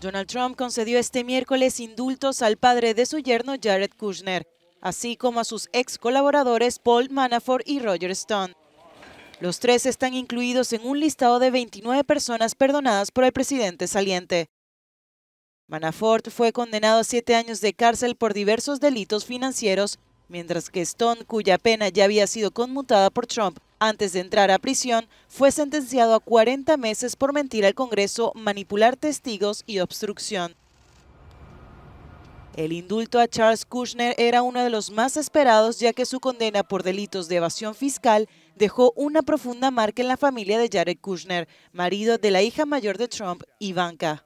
Donald Trump concedió este miércoles indultos al padre de su yerno Jared Kushner, así como a sus ex colaboradores Paul Manafort y Roger Stone. Los tres están incluidos en un listado de 29 personas perdonadas por el presidente saliente. Manafort fue condenado a siete años de cárcel por diversos delitos financieros mientras que Stone, cuya pena ya había sido conmutada por Trump antes de entrar a prisión, fue sentenciado a 40 meses por mentir al Congreso, manipular testigos y obstrucción. El indulto a Charles Kushner era uno de los más esperados ya que su condena por delitos de evasión fiscal dejó una profunda marca en la familia de Jared Kushner, marido de la hija mayor de Trump, Ivanka.